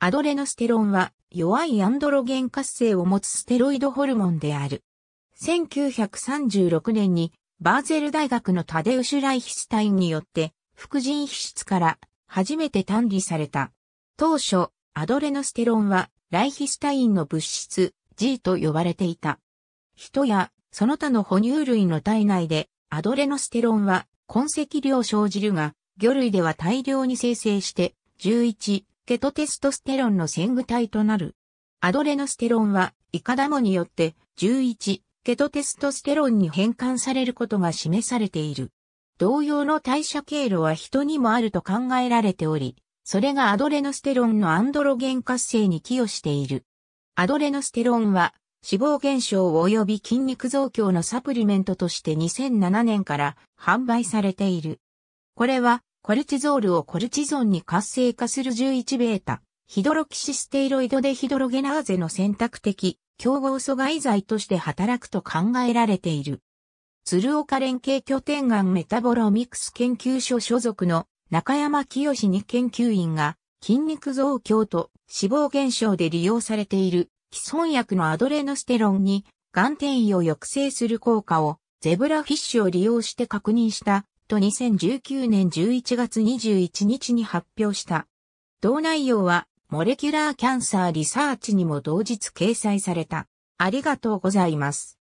アドレノステロンは弱いアンドロゲン活性を持つステロイドホルモンである。1936年にバーゼル大学のタデウシュライヒスタインによって副腎皮質から初めて単理された。当初、アドレノステロンはライヒスタインの物質 G と呼ばれていた。人やその他の哺乳類の体内でアドレノステロンは痕跡量生じるが、魚類では大量に生成して11、ケトテストステロンの先具体となる。アドレノステロンは、イカダモによって、11、ケトテストステロンに変換されることが示されている。同様の代謝経路は人にもあると考えられており、それがアドレノステロンのアンドロゲン活性に寄与している。アドレノステロンは、脂肪減少及び筋肉増強のサプリメントとして2007年から販売されている。これはコルチゾールをコルチゾンに活性化する 11β、ヒドロキシステイロイドでヒドロゲナーゼの選択的、競合阻害剤として働くと考えられている。鶴岡連携拠点がんメタボロミクス研究所所属の中山清に研究員が筋肉増強と脂肪減少で利用されている既存薬のアドレノステロンに眼転移を抑制する効果をゼブラフィッシュを利用して確認したと2019年11月21日に発表した。同内容は、モレキュラーキャンサーリサーチにも同日掲載された。ありがとうございます。